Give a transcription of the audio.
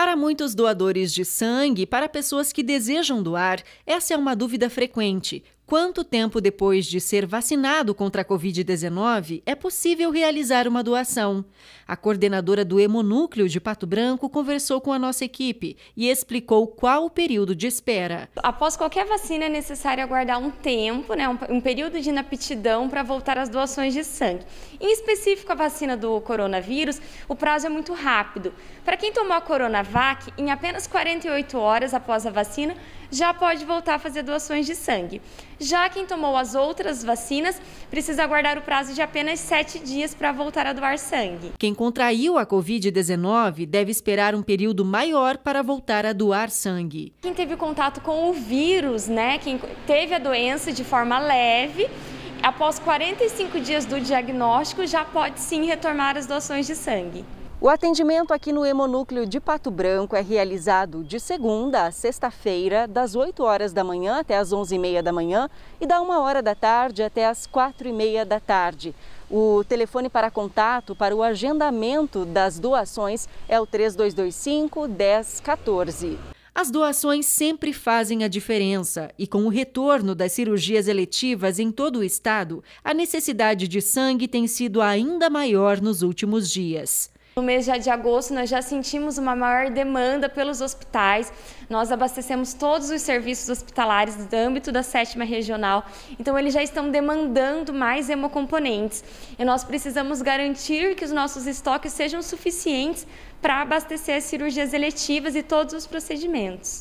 Para muitos doadores de sangue, para pessoas que desejam doar, essa é uma dúvida frequente: quanto tempo depois de ser vacinado contra a Covid-19 é possível realizar uma doação. A coordenadora do Hemonúcleo de Pato Branco conversou com a nossa equipe e explicou qual o período de espera. Após qualquer vacina é necessário aguardar um tempo, né, um, período de inaptidão para voltar às doações de sangue. Em específico, a vacina do coronavírus, o prazo é muito rápido. Para quem tomou a Coronavac, em apenas 48 horas após a vacina, já pode voltar a fazer doações de sangue. Já quem tomou as outras vacinas precisa aguardar o prazo de apenas sete dias para voltar a doar sangue. Quem contraiu a Covid-19 deve esperar um período maior para voltar a doar sangue. Quem teve contato com o vírus, né? Quem teve a doença de forma leve após 45 dias do diagnóstico, já pode sim retomar as doações de sangue. O atendimento aqui no Hemonúcleo de Pato Branco é realizado de segunda a sexta-feira, das 8 horas da manhã até as 11h30 da manhã e da 1 hora da tarde até as 4h30 da tarde. O telefone para contato para o agendamento das doações é o 3225 1014. As doações sempre fazem a diferença e, com o retorno das cirurgias eletivas em todo o estado, a necessidade de sangue tem sido ainda maior nos últimos dias. No mês já de agosto, nós já sentimos uma maior demanda pelos hospitais. Nós abastecemos todos os serviços hospitalares do âmbito da sétima regional, então eles já estão demandando mais hemocomponentes. E nós precisamos garantir que os nossos estoques sejam suficientes para abastecer as cirurgias eletivas e todos os procedimentos.